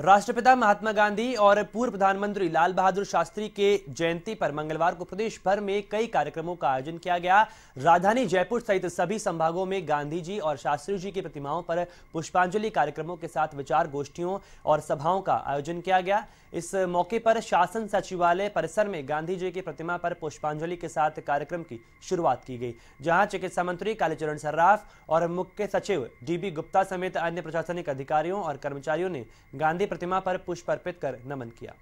राष्ट्रपिता महात्मा गांधी और पूर्व प्रधानमंत्री लाल बहादुर शास्त्री के जयंती पर मंगलवार को प्रदेश भर में कई कार्यक्रमों का आयोजन किया गया राजधानी जयपुर सहित सभी संभागों में गांधी जी और शास्त्री जी की प्रतिमाओं पर पुष्पांजलि कार्यक्रमों के साथ विचार गोष्ठियों और सभाओं का आयोजन किया गया इस मौके पर शासन सचिवालय परिसर में गांधी जी की प्रतिमा पर पुष्पांजलि के साथ कार्यक्रम की शुरुआत की गई जहां चिकित्सा मंत्री कालीचरण सर्राफ और मुख्य सचिव डीबी गुप्ता समेत अन्य प्रशासनिक अधिकारियों और कर्मचारियों ने गांधी प्रतिमा पर पुष्प अर्पित कर नमन किया